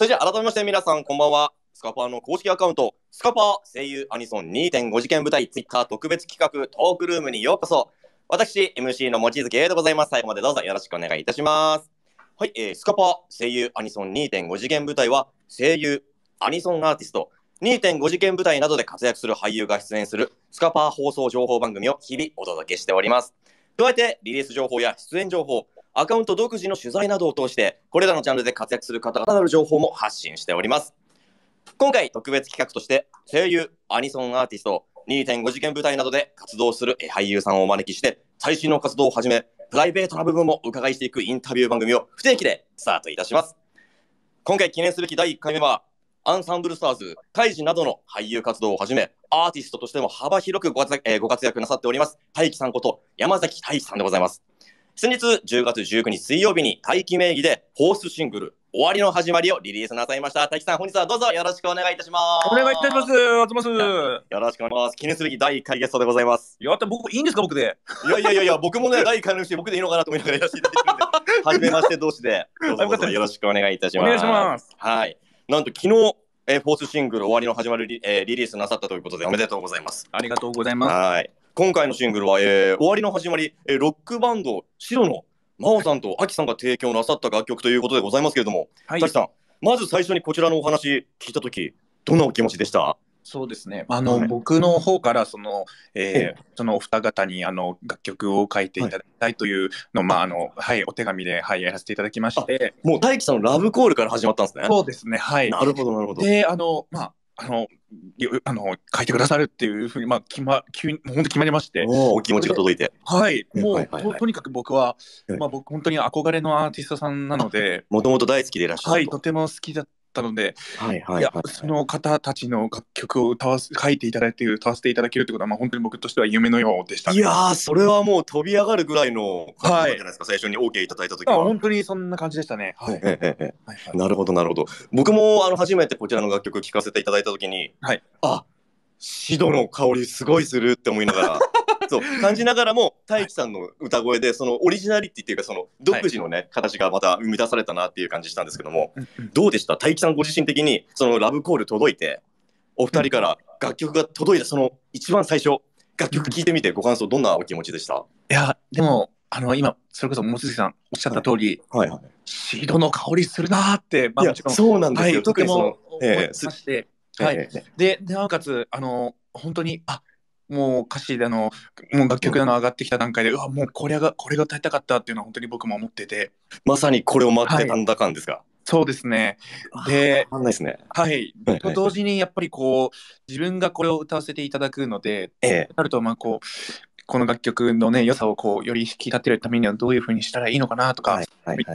それじゃあ改めまして皆さんこんばんは。スカパーの公式アカウント、スカパー声優アニソン2.5次元舞台ツイッター特別企画トークルームにようこそ。私、MC の望月でございます。最後までどうぞよろしくお願いいたします。はい、えー、スカパー声優アニソン2.5次元舞台は声優、アニソンアーティスト、2.5次元舞台などで活躍する俳優が出演するスカパー放送情報番組を日々お届けしております。加えてリリース情報や出演情報、アカウント独自の取材などを通して、これらのジャンルで活躍する方々の情報も発信しております。今回、特別企画として、声優、アニソンアーティスト、2.5次元舞台などで活動する俳優さんをお招きして、最新の活動をはじめ、プライベートな部分も伺いしていくインタビュー番組を不定期でスタートいたします。今回記念すべき第1回目は、アンサンブルスターズ、カイジなどの俳優活動をはじめ、アーティストとしても幅広くご活,、えご活躍なさっております、大輝さんこと山崎大輝さんでございます。先日10月19日水曜日に待機名義でフォースシングル終わりの始まりをリリースなさいました。滝さん、本日はどうぞよろしくお願いいたします。お願いいたします。おつます。よろしくお願いします。記念すべき第1回ゲストでございます。いやっ僕、いいんですか、僕で。いやいやいや僕もね、第1回のう僕でいいのかなと思いながらやらせていただいて初めまして同士で、どうぞどうぞよろしくお願いいたします。お願いします。はい。なんと、昨日、えー、フォースシングル終わりの始まりリ,、えー、リリースなさったということで、おめでとうございます。ありがとうございます。はい。今回のシングルは、えー、終わりの始まり、えー、ロックバンド白の真央さんとアキさんが提供なさった楽曲ということでございますけれども、はい、さんまず最初にこちらのお話聞いた時どんなお気持ちでしたそうですねあの、はい、僕の方からその、えー、そのお二方にあの楽曲を書いていただきたいというの、はい、まああのはいお手紙ではいやらせていただきましてもう大樹さんのラブコールから始まったんですねそうですねはいなるほどなるほどであのまああのあの書いてくださるっていうふうに、まあ、決ま急に本当決まりましてお気持ちが届いてはいもう、はいはいはい、とにかく僕は、まあ、僕本当に憧れのアーティストさんなのでもともと大好きでいらっしゃるはいとても好きだったので、いやその方たちの楽曲を歌わ書いていただいて歌わせていただけるってことは、まあ、本当に僕としては夢のようでした、いやそれはもう飛び上がるぐらいのはい、最初に OK いただいた時は本当にそんな感じでしたね、はいなるほどなるほど僕もあの初めてこちらの楽曲聴かせていただいた時に、はい、あシドの香りすごいするって思いながらそう感じながらも太一さんの歌声でそのオリジナリティっていうかその独自のね、はい、形がまた生み出されたなっていう感じしたんですけども、うんうん、どうでした太一さんご自身的にそのラブコール届いてお二人から楽曲が届いたその一番最初楽曲聴いてみてご感想どんなお気持ちでしたいやでもあの今それこそ望月さんおっしゃった通り、はいはい、シードの香りするなって、まあ、そうなんですよ、はい、とても思いまして、えー、はい、えー、でなおかつあの本当にあもう歌詞での、もう楽曲なの上がってきた段階で、うわ、もうこれが、これが歌いたかったっていうのは本当に僕も思ってて。まさにこれを待ってたんだかんですか、はいそうですね。で、んないですね。はい。と同時に、やっぱりこう、自分がこれを歌わせていただくので、ええ、なると、まあ、こう、この楽曲のね、良さをこう、より引き立てるためにはどういうふうにしたらいいのかなとか、っ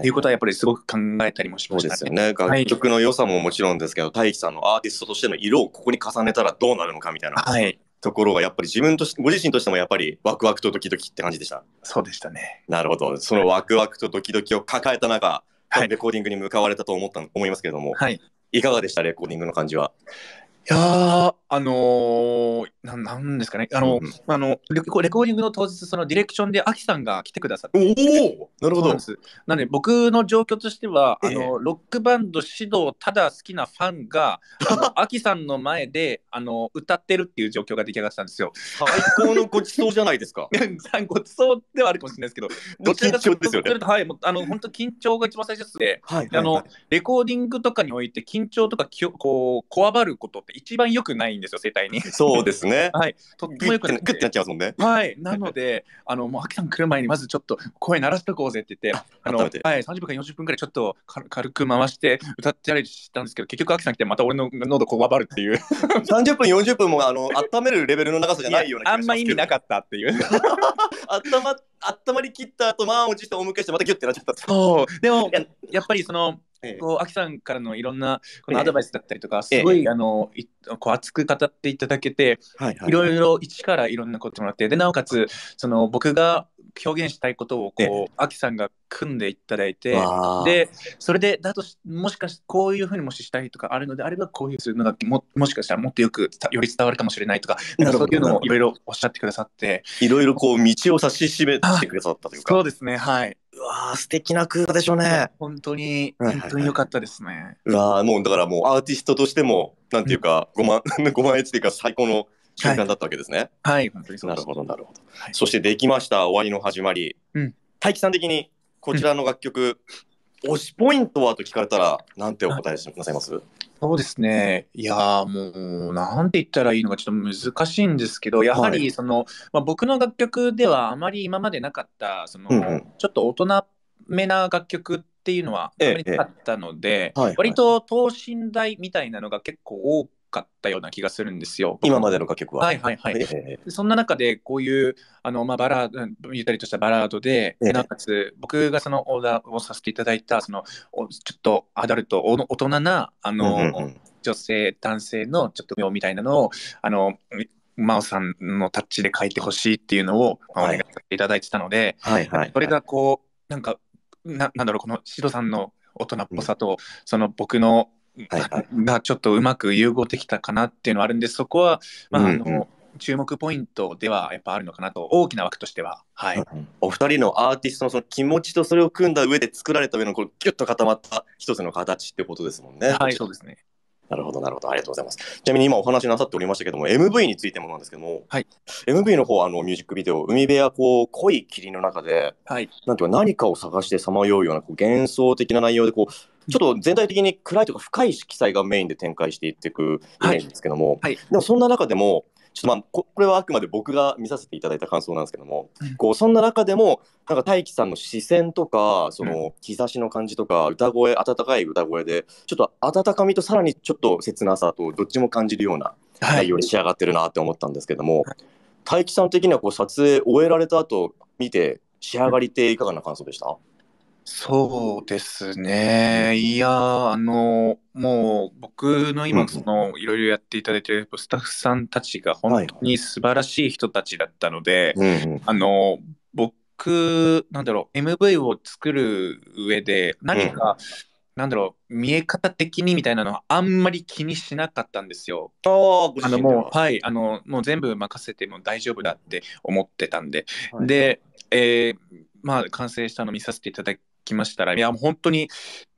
ていうことはやっぱりすごく考えたりもしましたね。そうですよね。楽曲の良さももちろんですけど、はい、大樹さんのアーティストとしての色をここに重ねたらどうなるのかみたいな。はい。ところがやっぱり自分としご自身としてもやっぱりワクワクとドキドキって感じでしたそうでしたねなるほどそのワクワクとドキドキを抱えた中、はい、レコーディングに向かわれたと思った思いますけれども、はい、いかがでしたレコーディングの感じはいやー、あのー、ななんですかね、あの、うんあのレコレコーディングの当日、そのディレクションでアキさんが来てくださって、おおなるほど。なんで僕の状況としては、あええのロックバンド指導、ただ好きなファンが、あの アキさんの前であの歌ってるっていう状況が出来上がってたんですよ。最高のごちそうじゃないですか。ごちそうではあるかもしれないですけど、どちらかというと緊張ですよねはい、もうあの本当、緊張が一番最初で、はいあのレコーディングとかにおいて、緊張とかきょこうこわばることって一番良くないんですよ、生態に。そうですね。はい。とっても良くなくグッてなっちゃいますもんね。はい。なので、あの、もう、秋さん来る前に、まずちょっと声鳴らしとこうぜって言って、あの、はい、30分から40分くらいちょっとか軽く回して歌ってやりしたんですけど、結局、秋さん来て、また俺の喉こわばるっていう。30分、40分も、あの、温めるレベルの長さじゃないようなあんま意味なかったっていう。温ま、温まりきった後、まあ、落ちてお迎えして、またギュッてなっちゃった。そう。でも、やっぱりその、こう、アキさんからのいろんなこのアドバイスだったりとか、すごい、あのいこう熱く語っていただけて、いろいろ一からいろんなこともらって、でなおかつその僕が表現したいことをこう、アキさんが組んでいただいて、で、それで、だともしかしこういうふうにもししたいとかあるのであれば、こういうするのがももしかしたらもっとよくより伝わるかもしれないとか、かそういうのをいろいろおっしゃってくださって。いろいろこう道を指し示してくださったというか。そうですね、はい。わあ素敵な空間でしょうね。本当に、本当に良かったですね。うわもうだからもうアーティストとしても、なんていうか、5万、五万円っていうか最高の瞬間だったわけですね。はい、はい、なるほど、なるほど。はい、そしてできました、終わりの始まり。うん、大樹さん的に、こちらの楽曲、うん、推しポイントはと聞かれたら、なんてお答えしなさいます、はいそうですね。いやもう、なんて言ったらいいのかちょっと難しいんですけど、やはり、その、まあ、僕の楽曲ではあまり今までなかった、そうんうの、ん。ちょっと大人めな楽曲っていうのはあまりなかったので、はい、割はい。と等身大みたいなのが結構多かったような気がするんですよ。今までの楽曲は。はいはいはい。えー、そんな中でこういうあの、まあ、バラゆったりとしたバラードで、えー、なおかつ僕がそのオーダーをさせていただいたそのちょっとアダルトお大人なあの、うんうんうん、女性男性のちょっとみたいなのをあの真央さんのタッチで書いてほしいっていうのをお願いさせていただいてたので、はいはいそれがこうなんかななんだろうこのシロさんの大人っぽさと、うん、その僕のはいはい、がちょっとうまく融合できたかなっていうのはあるんで、そこは、まああの、うんうん、注目ポイントではやっぱあるのかなと、大きな枠としては。はい、お二人のアーティストのその気持ちとそれを組んだ上で作られた上のこうギュッと固まった一つの形ってことですもんね。はい、そうですね。なるほど、なるほど、ありがとうございます。ちなみに今お話なさっておりましたけども、MV についてもなんですけども、はい、MV の方あのミュージックビデオ、海辺はこう濃い霧の中で、はい、なんていうか何かを探してさまようようなこう幻想的な内容でこう、ちょっと全体的に暗いというか深い色彩がメインで展開していっていくイメージですけども、はい、はい、でもそんな中でもちょっとまあこれはあくまで僕が見させていただいた感想なんですけども、うん、こうそんな中でもなんか大樹さんの視線とかその日差しの感じとか歌声温かい歌声でちょっと温かみとさらにちょっと切なさとどっちも感じるような内容に仕上がってるなって思ったんですけども、はい、大樹さん的にはこう撮影終えられた後見て仕上がりっていかがな感想でした、うんそうですね。いやあの、もう僕の今、その、いろいろやっていただいてるスタッフさんたちが本当に素晴らしい人たちだったので、あの、僕、なんだろう、MV を作る上で、何か、なんだろう、見え方的にみたいなのはあんまり気にしなかったんですよ。ああの身でもう、はい、あの、もう全部任せても大丈夫だって思ってたんで。で、えーまあ、完成したの見させていただきましたら、いや、もう本当に、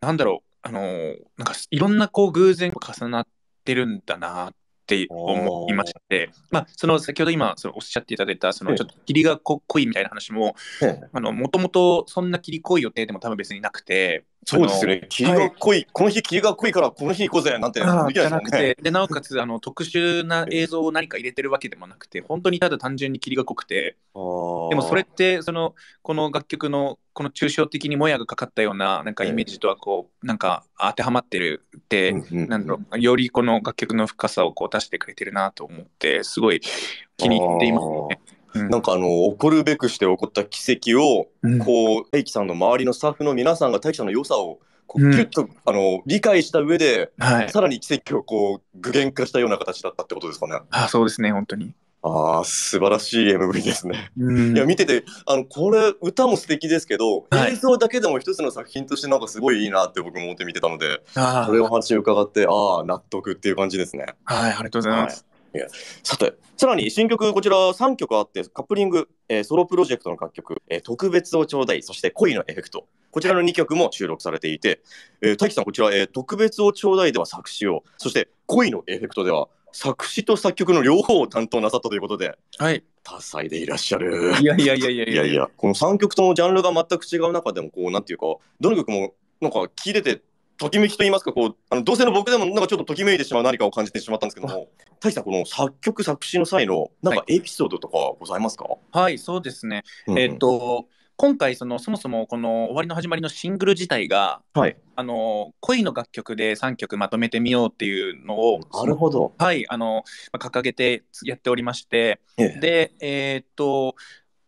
なんだろう、あのー、なんかいろんなこう偶然重なってるんだなって思いまして、まあ、その先ほど今そのおっしゃっていただいた、そのちょっと霧が濃いみたいな話も、もともとそんな霧濃い予定でも多分別になくて、そうですね、霧が濃い、はい、この日霧が濃いからこの日行こうぜなんてな、じゃなくて、でなおかつあの特殊な映像を何か入れてるわけでもなくて、本当にただ単純に霧が濃くて、でもそれってその、この楽曲のこの抽象的にもやがかかったようななんかイメージとはこう、なんか当てはまってるって、なんだろよりこの楽曲の深さをこう出してくれてるなと思ってすごい気に入っていますね。なんかあの起こるべくして起こった奇跡を、こう大樹さんの周りのスタッフの皆さんが大樹さんの良さをこうキュッと、あの理解した上で、はい、さらに奇跡をこう具現化したような形だったってことですかね。あそうですね本当にああ、素晴らしい MV ですね。いや、見てて、あの、これ、歌も素敵ですけど、はい、映像だけでも一つの作品としてなんかすごいいいなって僕も思って見てたので、それお話伺って、ああ、納得っていう感じですね。はい、ありがとうございます。はい、さて、さらに新曲、こちら3曲あって、カップリング、えー、ソロプロジェクトの楽曲、えー、特別をちょうだい、そして恋のエフェクト、こちらの2曲も収録されていて、えー、大樹さん、こちら、えー、特別をちょうだいでは作詞を、そして恋のエフェクトでは作詞と作曲の両方を担当なさったということで、はい、多彩でいらっしゃる。いやいやいやいやいやいや、この3曲ともジャンルが全く違う中でも、こう、なんていうか、どの曲も、なんか、聴いてて、ときめきと言いますか、こう、あの、どうせの僕でも、なんかちょっとときめいてしまう何かを感じてしまったんですけども、大したこの作曲、作詞の際の、なんかエピソードとかございますか、はい、はい、そうですね。うんうん、えっ、と、今回そのそもそもこの「終わりの始まり」のシングル自体が、はい、あの恋の楽曲で3曲まとめてみようっていうのをなるほど、はいあのまあ、掲げてやっておりまして、ええ、でえー、っと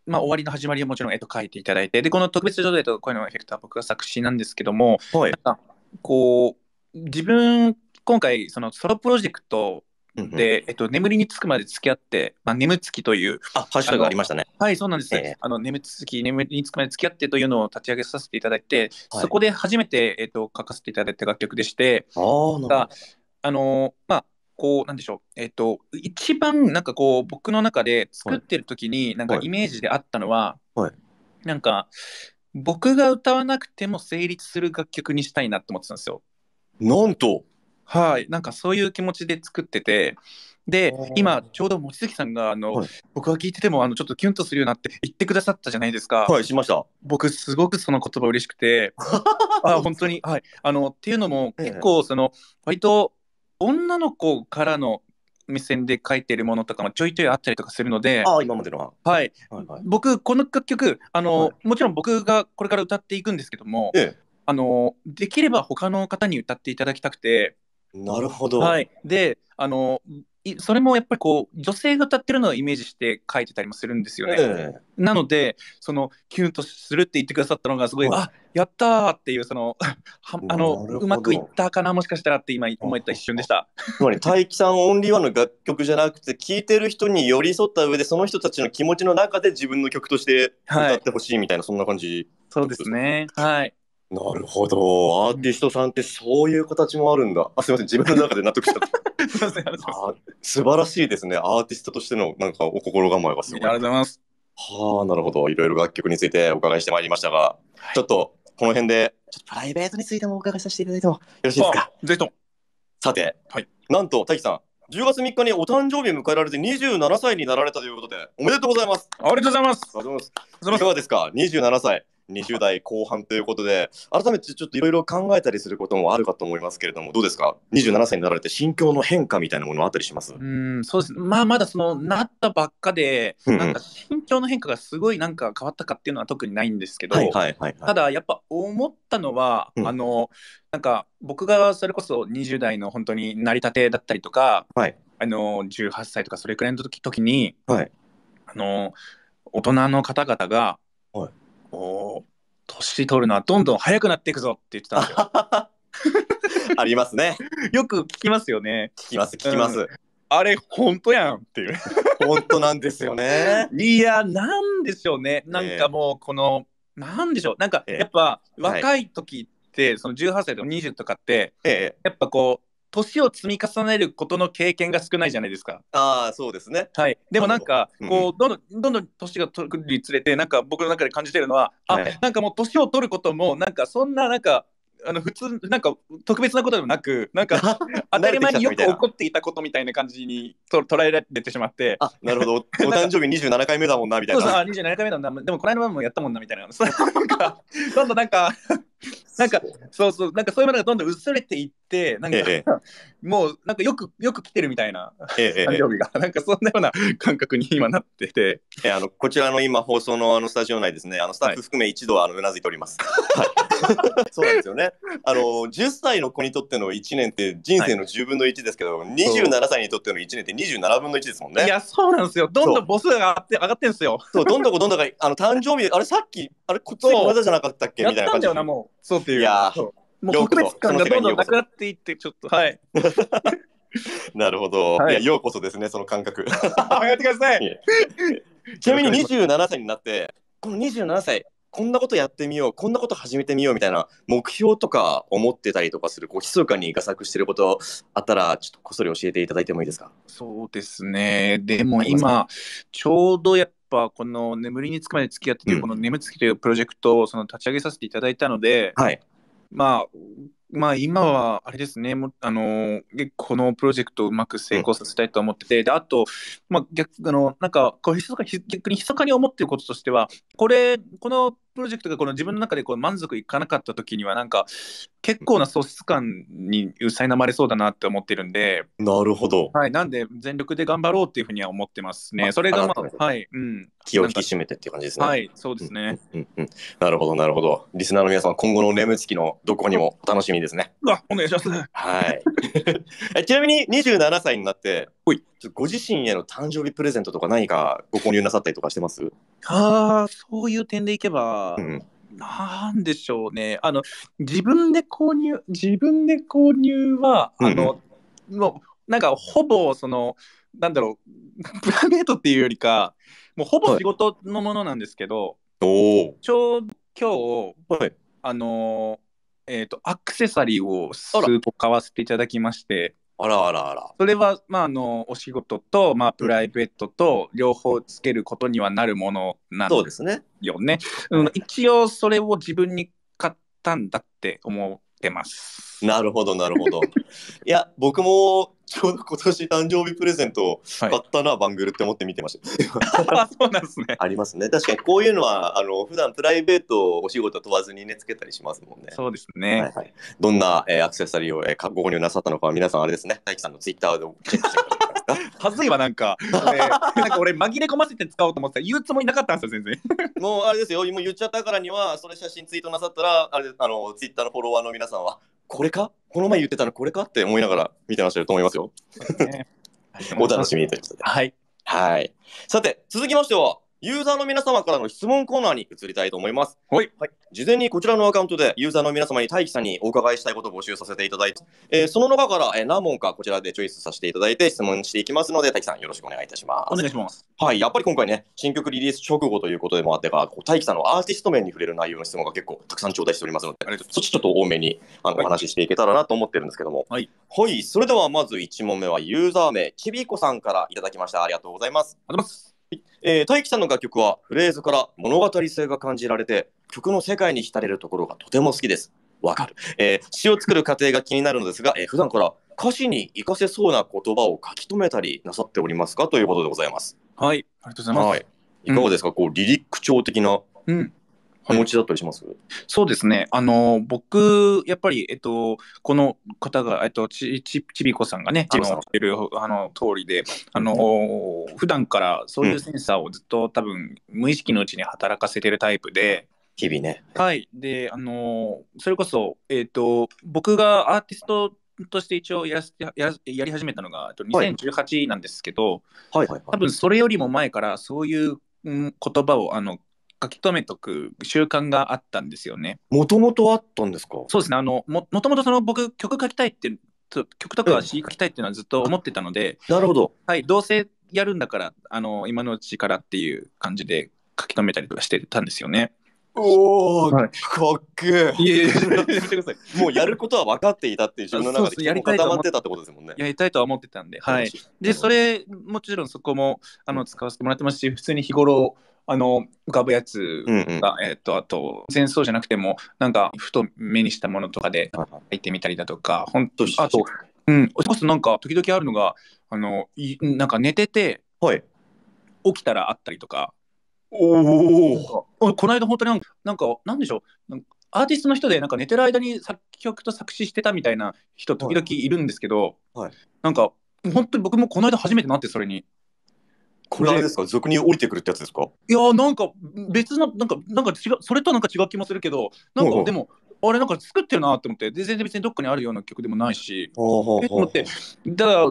まあ、終わりの始まりをもちろん、えっと、書いていただいてでこの特別女性と恋のエフェクターは僕が作詞なんですけども、はい、こう自分今回そのソロプロジェクトで、えっと、眠りにつくまで付き合って、まあ、眠つきという。あ、ハッシュタグありましたね。はい、そうなんです、えー、あの、眠つき、眠りにつくまで付き合ってというのを立ち上げさせていただいて、そこで初めて、えっと、書かせていただいた楽曲でして、あがあの、まあ、こう、なんでしょう。えっと、一番、なんかこう、僕の中で作ってる時に、なんかイメージであったのは、はいはい、なんか、僕が歌わなくても成立する楽曲にしたいなって思ってたんですよ。なんとはい、なんかそういう気持ちで作ってて、で、今、ちょうど望月さんがあの、はい僕が聞いててもあのちょっとキュンとするようになって言ってくださったじゃないですか。はい、しました。僕、すごくその言葉嬉しくて、あ本当に、はい、あのっていうのも、結構、その、割と女の子からの目線で書いてるものとかもちょいちょいあったりとかするので、あ、今までのは。はい、はいはい。僕、この楽曲、あの、はいもちろん僕がこれから歌っていくんですけども、ええあのできれば他の方に歌っていただきたくて、なるほど。はい、であのそれもやっぱりこう女性が歌ってるのをイメージして書いてたりもするんですよね。えー、なのでそのキュンとするって言ってくださったのがすごい、はい、あやったっていうそのあのうまくいったかなもしかしたらって今思った一瞬でした。つまり大樹さんオンリーワンの楽曲じゃなくて聴いてる人に寄り添った上でその人たちの気持ちの中で自分の曲として歌ってほしいみたいな、はい、そんな感じ。そうですね。はい。なるほど。アーティストさんってそういう形もあるんだ。あ、すみません。自分の中で納得しちゃった。すみません。ありがとうございます。素晴らしいですね。アーティストとしてのなんかお心構えがすごい。ありがとうございます。はあ、なるほど。いろいろ楽曲についてお伺いしてまいりましたが、はい、ちょっとこの辺で、ちょっとプライベートについてもお伺いさせていただいてもよろしいですか。ぜひとも。さて、はい、なんと、滝さん、10月3日にお誕生日を迎えられて27歳になられたということで、おめでとうございます。ありがとうございます。ありがとうございます。いかがですか ?27 歳。20代後半ということで、改めてちょっといろいろ考えたりすることもあるかと思いますけれども、どうですか、27歳になられて、心境の変化みたいなものあったりしますうんそうですね、まあ、まだそのなったばっかで、なんか心境の変化がすごいなんか変わったかっていうのは特にないんですけど、ただやっぱ思ったのは、うん、あのなんか僕がそれこそ20代の本当になりたてだったりとか、はい、あの18歳とかそれくらいの時時に、はい、あの大人の方々が、はい年取るのはどんどん早くなっていくぞって言ってたんですよ。ありますね。よく聞きますよね。聞きます、聞きます。うん、あれ、本当やんっていう。本当なんですよね。いや、なんでしょうね。なんかもう、この、えー、なんでしょう。なんか、やっぱ、えー、若い時って、はい、その18歳とか20とかって、えー、やっぱこう、年を積み重ねることの経験が少ないじゃないですか。ああそうですね、はい、でもなんかこう、どんどんどんどん年が取るにつれてなんか僕の中で感じてるのは、はあなんかもう年を取ることもなんかそんななんかあの普通なんか特別なことでもなくなんか 当たり前によく起こっていたことみたいな感じにと捉えられてしまってあなるほど お誕生日27回目だもんなみたいなそうそうあ27回目だもんなでもこの間もやったもんなみたいな なんかどんどんなんか なんかそうそうなんかそういうものがどんどん薄れていってなんか、ええ、もうなんかよくよく来てるみたいな、え、え、誕生日がなんかそんなような感覚に今なってて、えあのこちらの今放送のあのスタジオ内ですねあのスタッフ含め一度あのうなずいております。はい そうなんですよね。あの10歳の子にとっての1年って人生の10分の1ですけど、はい、27歳にとっての1年って27分の1ですもんね。いやそうなんですよ。どんどん母数が上がって上がってんですよ。そうどんどんどんどんあの誕生日あれさっきあれこっちの技じゃなかったっけみたいな感じ。やったんだよなもそうっていう。いやもう特別感がどんどんなくなっていって、ちょっと、はい。なるほど、はい、いや。ようこそですね、その感覚。やってください。ちなみに27歳になって、この27歳、こんなことやってみよう、こんなこと始めてみようみたいな目標とか思ってたりとかする、こう密かに画策してることあったら、ちょっとこっそり教えていただいてもいいですか。そうですね。でも今、ちょうどやっぱこの眠りにつくまで付き合っていこの眠つきというプロジェクトをその立ち上げさせていただいたので、はい、まあ、まあ今はあれですね、あのこのプロジェクトをうまく成功させたいと思ってて、うん、であと、まあ、逆あのなんかこうひそか逆にそかに思ってることとしては、これ、このプロジェクトがこの自分の中でこう満足いかなかった時にはなんか結構な喪失感にさいなまれそうだなって思ってるんでなるほど、はい、なんで全力で頑張ろうっていうふうには思ってますねそれがまあはい、うん、気を引き締めてっていう感じですねはいそうですね、うん、うん、なるほどなるほどリスナーの皆さん今後の眠ム付きのどこにも楽しみですねうわお願いしますはい ちなみに27歳になってご自身への誕生日プレゼントとか何かご購入なさったりとかしてますああそういう点でいけば何、うなんでしょうねあの自分で購入自分で購入はあの、うん、もうなんかほぼそのなんだろう プライベートっていうよりかもうほぼ仕事のものなんですけど、はい、ちょうど今日、はい、あのえっ、ー、とアクセサリーを数個買わせていただきましてあらあらあら。それは、まあ、あのお仕事と、まあ、プライベートと両方つけることにはなるものなんそうですね。よね。一応それを自分に買ったんだって思ってます。なるほどなるほど。いや僕もちょうど今年誕生日プレゼントを買ったな、はい、バングルって思って見てました。そうなんですね。ありますね。確かにこういうのは、あの普段プライベート、お仕事問わずにね、つけたりしますもんね。そうですね。はいはい、どんな、えー、アクセサリーを、えー、ご購入なさったのか皆さんあれですね、大樹さんのツイッターでチェックして はずいわなんか、ね、なんか俺紛れ込ませて使おうと思ってた言うつもりなかったんですよ全然 もうあれですよもう言っちゃったからにはそれ写真ツイートなさったらあれあのツイッターのフォロワーの皆さんはこれかこの前言ってたのこれかって思いながら見てらっしゃると思いますよ。すね、お楽しみということで。はい。はい。さて、続きましては、ユーザーの皆様からの質問コーナーに移りたいと思います。はい。はい、事前にこちらのアカウントでユーザーの皆様に大輝さんにお伺いしたいことを募集させていただいて、えー、その中から、え何問かこちらでチョイスさせていただいて質問していきますので、大輝さんよろしくお願いいたします。お願いします。はい。やっぱり今回ね、新曲リリース直後ということでもあってか、大輝さんのアーティスト面に触れる内容の質問が結構たくさん頂戴しておりますので、そっちちょっと多めにあの、はい、お話ししていけたらなと思ってるんですけども。はい。はい。それではまず1問目はユーザー名、ちびこさんからいただきました。ありがとうございます。ありがとうございます。えー、大樹さんの楽曲はフレーズから物語性が感じられて曲の世界に浸れるところがとても好きです。わかる、えー、詩を作る過程が気になるのですが、えー、普段から歌詞に活かせそうな言葉を書き留めたりなさっておりますかということでございます。はい、ありがとうございます。はい、いかがですか、うん、こうリリック調的な、うん、お持ちだったりします、そうですね。あの、僕、やっぱり、えっと、この方が、えっと、ち、ち、ちびこさんがね、あの、てる、あの、通りで、あの、うん、普段からそういうセンサーをずっと、うん、多分、無意識のうちに働かせてるタイプで、日々ね。はい。で、あの、それこそ、えっと、僕がアーティストとして一応やややり始めたのが2018なんですけど、はい、多分それよりも前からそういう言葉をあの書き留めとく習慣があったんですよね。もともとあったんですかそうですねあのももともとその僕曲書きたいって曲とか詩書きたいっていうのはずっと思ってたので、なるほど、はい、どうせやるんだからあの今のうちからっていう感じで書き留めたりとかしてたんですよね。おお、はい、かっけえ。いやいや、もうやることは分かっていたっていう自分の中でやり固まってたってことですもんね。やりたいとは思ってたんで、はい。で、それ、もちろんそこもあの使わせてもらってますし、普通に日頃、あの浮かぶやつが、うんうん、えーと、あと戦争じゃなくてもなんかふと目にしたものとかで入ってみたりだとか本当あとうんそこそなんか時々あるのがあのいなんか寝てて、はい、起きたらあったりとか。おおこの間本当になんかなんでしょうアーティストの人でなんか寝てる間に作曲と作詞してたみたいな人時々いるんですけど、はいはい、なんか本当に僕もこの間初めてなってそれにこれあれですか俗に降りてくるってやつですかいやなんか別ななんかなんか違うそれとはなんか違う気もするけどなんかでも、あれなんか作ってるなと思って全然別にどっかにあるような曲でもないしえと思ってだから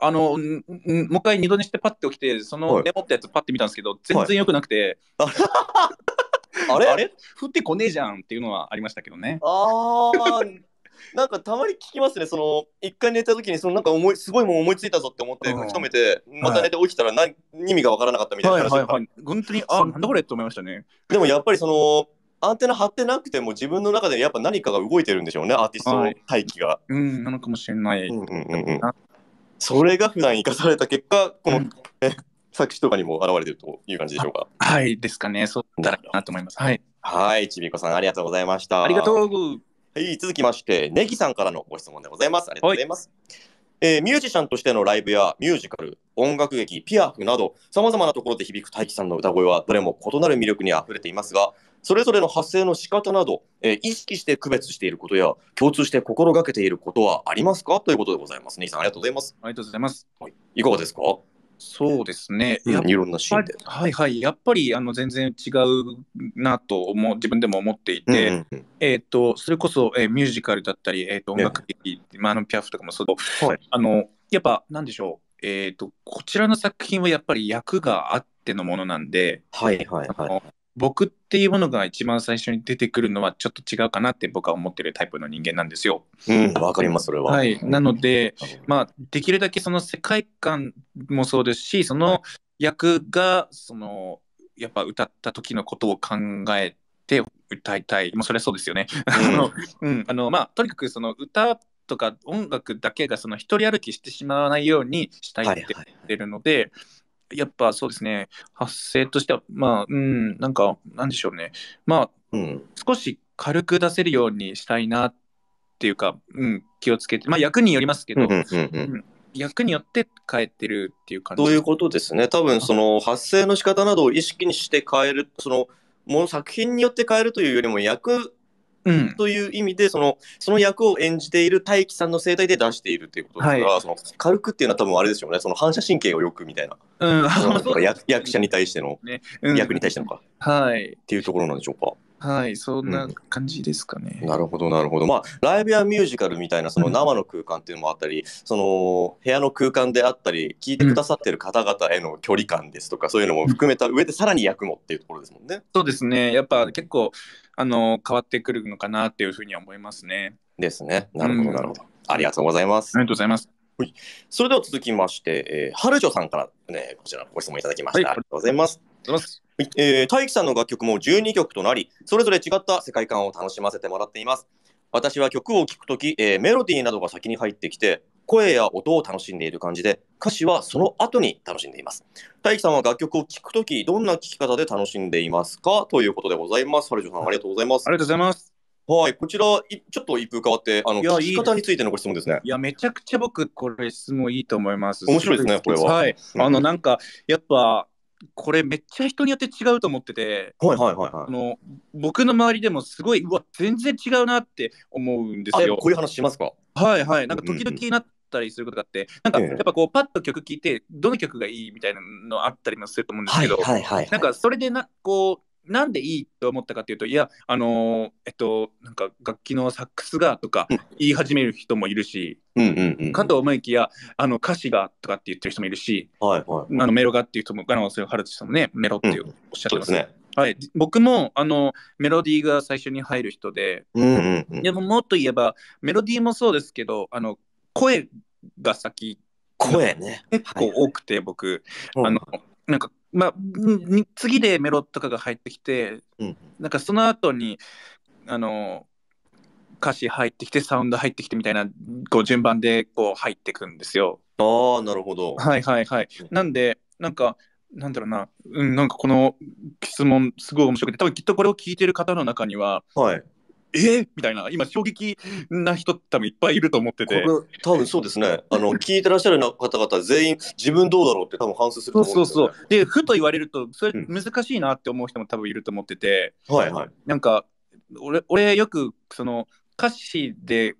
あのもう一回二度寝してパッて起きてそのメモったやつパッて見たんですけど、全然よくなくて、あれあれ降ってこねえじゃんっていうのはありましたけどねあーなんかたまに聞きますねその一回寝た時にそのなんか思いすごいもん思いついたぞって思って書き留めて、また寝て起きたら何意味が分からなかったみたいな話は本当にあなんだこれって思いましたねでもやっぱりそのアンテナ張ってなくても自分の中でやっぱ何かが動いてるんでしょうねアーティストの待機が、はい、うんなのかもしれない、うんうんうんそれが普段生かされた結果この、うん、作詞とかにも現れてるという感じでしょうかはいですかねそうだなと思いますはいはいちびこさんありがとうございましたありがとうはい続きましてネギさんからのご質問でございますありがとうございます、はいえー、ミュージシャンとしてのライブやミュージカル、音楽劇、ピアフなど、さまざまなところで響く大樹さんの歌声は、どれも異なる魅力にあふれていますが、それぞれの発声の仕方など、えー、意識して区別していることや、共通して心がけていることはありますかということでございます。兄さん、ありがとうございます。ありがとうございます。はい、いかがですかそうですね。いろんなシーンで。はいはい。やっぱりあの全然違うなと思う自分でも思っていて、うんえっ、ー、と、それこそ、えー、ミュージカルだったり、えっ、ー、と、音楽劇、ね、マ、まあのピアフとかもそうはい、あの、やっぱなんでしょう、えっ、と、こちらの作品はやっぱり役があってのものなんで、はいはいはい。僕っていうものが一番最初に出てくるのはちょっと違うかなって僕は思ってるタイプの人間なんですよ。うん、わかります、それは。はい。なので、まあ、できるだけその世界観もそうですし、その役が、その、やっぱ歌った時のことを考えて歌いたい。まあ、それはそうですよね。うん、うん、あの、まあ、とにかくその歌とか音楽だけがその一人歩きしてしまわないようにしたいって言ってるので、はいはいやっぱそうですね、発声としては、まあ、うん、なんか、なんでしょうね、まあ、うん、少し軽く出せるようにしたいなっていうか、うん、気をつけて、まあ、役によりますけど、うんうんうん役によって変えてるっていう感じどういうことですね、多分その発声の仕方などを意識にして変える、そのもう作品によって変えるというよりも役という意味でそのその役を演じている大樹さんの声帯で出しているということですから、はい、その軽くっていうのは多分あれですよねその反射神経をよくみたいな、うん、役者に対しての、ねうん、役に対してのか、はい、っていうところなんでしょうか。はい、そんな感じですかね。うん、なるほど、なるほど。まあ、ライブやミュージカルみたいな、その生の空間っていうのもあったり、うん、その部屋の空間であったり、聞いてくださってる方々への距離感ですとか、そういうのも含めた上で、さらに役もっていうところですもんね。そうですね。やっぱ結構、あの、変わってくるのかなっていうふうには思いますね。ですね。なるほど、なるほど、うん。ありがとうございます。ありがとうございます。はい、それでは続きまして、えー、春女さんからね、こちらご質問いただきました、はい。ありがとうございます。ございます。えー、大樹さんの楽曲も12曲となり、それぞれ違った世界観を楽しませてもらっています。私は曲を聴くとき、えー、メロディーなどが先に入ってきて、声や音を楽しんでいる感じで、歌詞はその後に楽しんでいます。大樹さんは楽曲を聴くとき、どんな聴き方で楽しんでいますかということでございます。ハルジョさん、ありがとうございます。ありがとうございます。はい、こちら、ちょっと一風変わって、あの、聞き方についてのご質問ですね。いや、めちゃくちゃ僕、これ質問いいと思います。面白いですね、これは。はい。あの、なんか、やっぱ、これめっちゃ人によって違うと思ってて、はいはいはいはい、あの僕の周りでもすごいうわ全然違うなって思うんですよ。こういう話しますかはいはいなんか時々なったりすることがあって、うんうん、なんかやっぱこうパッと曲聴いてどの曲がいいみたいなのあったりもすると思うんですけど、はいはいはいはい、なんかそれでなこうなんでいいと思ったかというといやあのー、えっとなんか楽器のサックスがとか言い始める人もいるし、うんうんうん、かと思いきやあの歌詞がとかって言ってる人もいるし、はいはい、あのメロがっていう人もガナオス・ハルツさんもねメロっていうおっしゃってます,、ねはい、僕もあのメロディーが最初に入る人で、うんうん、でももっと言えばメロディーもそうですけどあの声が先声ね結構多くて、僕あのなんかまあ、次でメロとかが入ってきて、うん、なんかその後にあの歌詞入ってきてサウンド入ってきてみたいなこう順番でこう入ってくんですよ。ああなるほど。はいはいはい。なんでなんかなんだろうな、うん、なんかこの質問すごい面白くて多分きっとこれを聞いてる方の中には、はい、えー、みたいな、今、衝撃な人、多分いっぱいいると思ってて。これ多分そうですね、あの 聞いてらっしゃる方々、全員、自分どうだろうって、多分反省すると思うんですよ、ね、そうそうそう。で、ふと言われると、それ難しいなって思う人も多分いると思ってて、うん、はいはい、なんか、俺、俺よくその歌詞で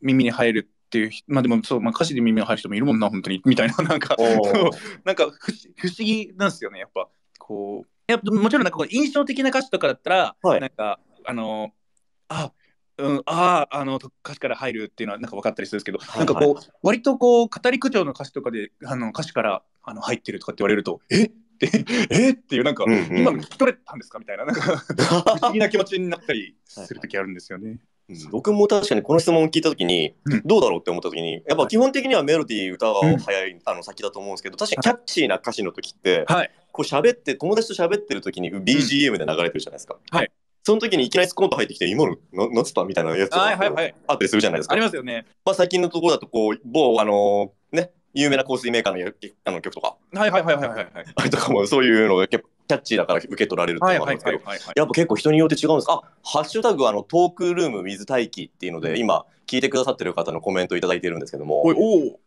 耳に入るっていう、まあでもそう、まあ、歌詞で耳に入る人もいるもんな、本当に、みたいな、なんか、なんか不思議なんですよね、やっぱ。こうやもちろんなんか印象的な歌詞とかだったら、はい、なんかあのあうん、ああの歌詞から入るっていうのはなんか分かったりするんですけど、はいはい、なんかこう割とこう語り口調の歌詞とかであの歌詞からあの入ってるとかって言われるとえ ってえっていうなんか、うんうん、今聞き取れたんですかみたいななんか 不思議な気持ちになったりする時あるんですよね。はいはい僕も確かにこの質問を聞いた時に、どうだろうって思った時にやっぱ基本的にはメロディー歌が早い、あの先だと思うんですけど確かにキャッチーな歌詞の時って、こう喋って友達と喋ってる時に BGM で流れてるじゃないですか、はい、その時にいきなりスコンと入ってきて、今の、の、のつったみたいなやつが、はいはいはい、あったりするじゃないですか。ありますよね。まあ、最近のところだと、こう、某、あのー、ね、有名な香水メーカーのあの曲とか。はいはいはいはいはい、はい。あれとかも、そういうのがキャッチーだから受け取られるっていうのあるんですけど、やっぱ結構人によって違うんです。あ、ハッシュタグあのトークルーム水待機っていうので、今聞いてくださってる方のコメント頂いてるんですけども、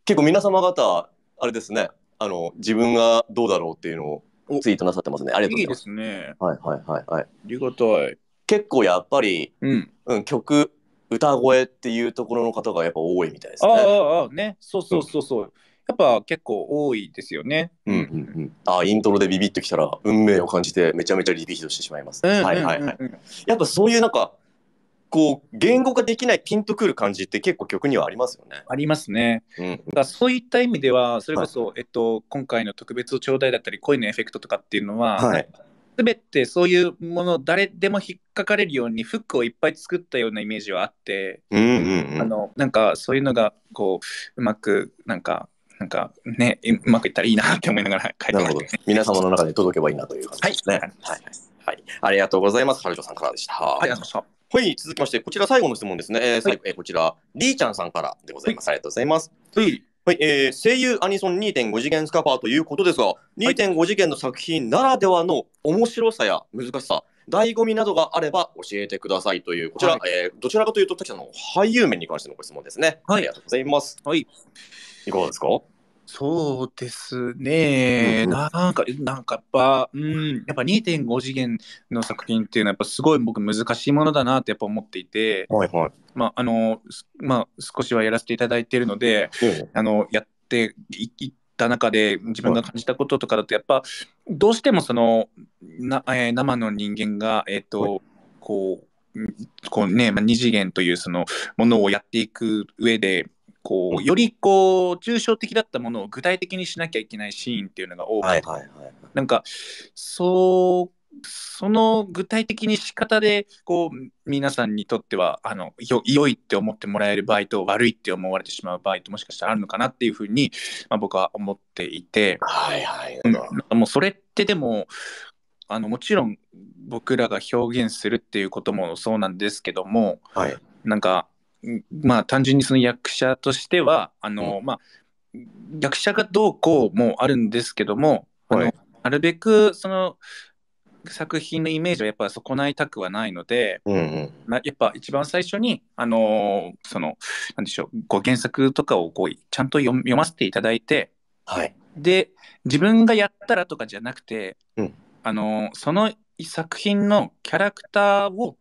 結構皆様方、あれですね、あの自分がどうだろうっていうのをツイートなさってますね。ありがとうございます。いいですね。はいはいはいはい。ありがたい。結構やっぱり、うん、うん、曲歌声っていうところの方がやっぱ多いみたいですね。あああねそうそうそうそう、うん、やっぱ結構多いですよね。うんうんうん、ああイントロでビビッときたら運命を感じてめちゃめちゃリピートしてしまいます。はいはいはい。やっぱそういうなんかこう言語化できないピンとくる感じって結構曲にはありますよね。ありますね。うん、だそういった意味ではそれこそ、はい、えっと、今回の特別頂戴だったり声のエフェクトとかっていうのは、はい、すべてそういうもの誰でも引っかかれるようにフックをいっぱい作ったようなイメージはあって、うんうんうん、あのなんかそういうのがこううまくなんかなんかねうまくいったらいいなって思いながら書いてます、ね、なるほど皆様の中で届けばいいなという感じですね。はい、はいはい、ありがとうございます。春城さんからでした。ありがとうございました。はい、続きまして、こちら最後の質問ですね。えー、最後、えこちら、りーちゃんさんからでございます。ありがとうございます。はい。はい、えー、声優アニソン2.5次元スカパーということですが、2.5次元の作品ならではの面白さや難しさ、醍醐味などがあれば教えてくださいという、こちら、はい、えー、どちらかというと、滝さんの俳優面に関してのご質問ですね。はい、ありがとうございます。はい、いかがですかそうですね、なんか、なんかやっぱ、うん、やっぱ2.5次元の作品っていうのは、やっぱすごい僕、難しいものだなってやっぱ思っていて、はいはい、まあ、あの、まあ、少しはやらせていただいているので、あの、やっていった中で、自分が感じたこととかだと、やっぱ、どうしてもその、なえー、生の人間が、えっ、ー、と、はい、こう、こうね、まあ、2次元というそのものをやっていく上で、こうよりこう抽象的だったものを具体的にしなきゃいけないシーンっていうのが多くて、はいはいはい、なんかそうその具体的に仕方でこう皆さんにとってはあのよ良いって思ってもらえる場合と悪いって思われてしまう場合ともしかしたらあるのかなっていうふうに、まあ、僕は思っていて、はいはいうん、もうそれってでもあのもちろん僕らが表現するっていうこともそうなんですけども、はい、なんかまあ単純にその役者としては、あの、うん、まあ、役者がどうこうもあるんですけども、はい、なるべくその作品のイメージをやっぱ損ないたくはないので、うんうんやっぱ一番最初に、あのー、そのなんでしょうご原作とかをこうちゃんと読ませていただいて、はい、で自分がやったらとかじゃなくて、うん、あのー、その作品のキャラクターを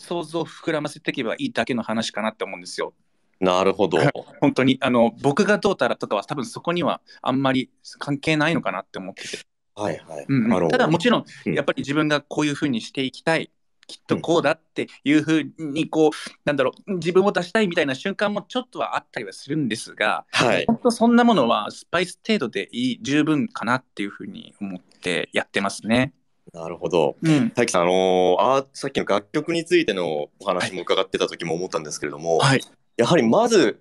想像を膨らませていけばいいだけの話かなって思うんですよ。なるほど。本当にあの僕がどうたらとかは多分そこにはあんまり関係ないのかなって思ってて。はいはい。うんうん、ただもちろん、うん、やっぱり自分がこういうふうにしていきたい。きっとこうだっていうふうにこう、なんだろう自分を出したいみたいな瞬間もちょっとはあったりはするんですが、はい、本当そんなものはスパイス程度でいい十分かなっていうふうに思ってやってますね。なるほど。うん、さん、あのー、あさっきの楽曲についてのお話も伺ってた時も思ったんですけれども、はい、やはりまず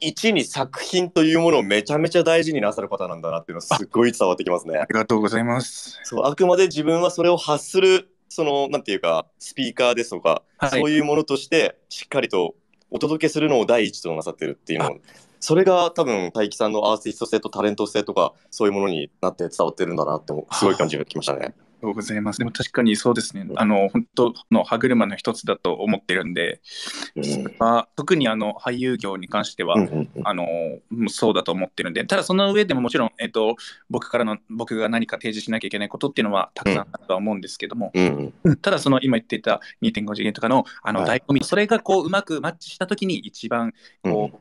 一に作品というものをめちゃめちゃ大事になさる方なんだなっていうのはすごい伝わってきますね。ありがとうございます。そうあくまで自分はそれを発するそのなんていうかスピーカーですとか、はい、そういうものとしてしっかりとお届けするのを第一となさってるっていうのそれが多分大樹さんのアーティスト性とタレント性とかそういうものになって伝わってるんだなってすごい感じがきましたね。とうございます。でも確かにそうですね。あの、本当の歯車の一つだと思ってるんで、うん、特にあの俳優業に関しては、うん、あの、そうだと思ってるんで、ただその上でももちろん、えっと、僕からの、僕が何か提示しなきゃいけないことっていうのはたくさんあるとは思うんですけども、うん、ただその今言っていた2.5次元とかの、あの、醍醐味、はい、それがこう、うまくマッチしたときに一番、こう、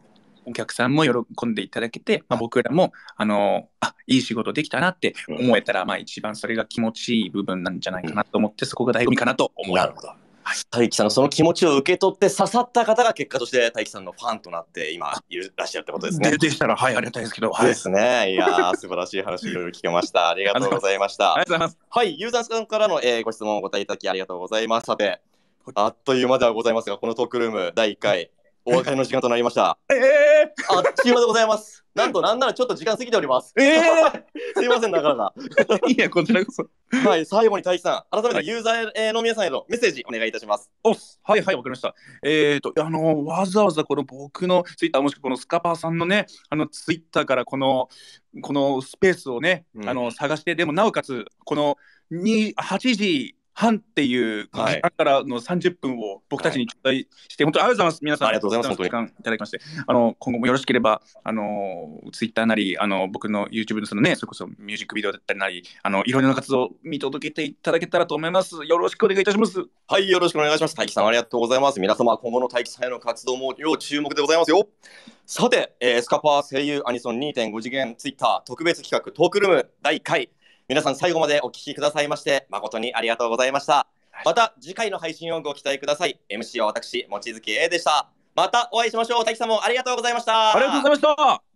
お客さんも喜んでいただけて、まあ、僕らもあのあいい仕事できたなって思えたら、まあ、一番それが気持ちいい部分なんじゃないかなと思って、そこが大醐味かなと思います。大樹さんのその気持ちを受け取って刺さった方が結果として大樹さんのファンとなって今いらっしゃるってことですね。出てきたらはいありがたいですけど。はい、ですね。いや 素晴らしい話いろいろ聞けました。ありがとうございました。ありがとうございます。はい、ユーザーさんからの、えー、ご質問をお答えいただきありがとうございます。さて、あっという間ではございますが、このトークルーム第1回、お別れの時間となりました。ええー、あっちゅう間でございます。なんとなんならちょっと時間過ぎております。ええー、すいません、なかなか。いや、こちらこそ。はい、最後にたいさん、改めてユーザーの皆さんへのメッセージお願いいたします。おはいはい、わかりました。えっ、ー、と、あの、わざわざこの僕のツイッター、もしくはこのスカパーさんのね、あのツイッターからこの、このスペースをね、あの探して、でもなおかつ、この8時半っていう時間からの30分を僕たちに頂戴して、はい、本当にありがとうございます。皆さん、ありがとうございます。時間いただきまして、あの今後もよろしければ、あのツイッターなり、あの僕の YouTube のそのね、それこそミュージックビデオだったりなり、あのいろいろな活動を見届けていただけたらと思います。よろしくお願いいたします。はい、よろしくお願いします。大輝さん、ありがとうございます。皆様、今後の大輝さんへの活動も要注目でございますよ。さて、えー、スカパー声優アニソン2.5次元ツイッター特別企画トークルーム第1回。皆さん最後までお聞きくださいまして誠にありがとうございました、また次回の配信をご期待ください MC は私望月 A でしたまたお会いしましょう滝さんもありがとうございましたありがとうございました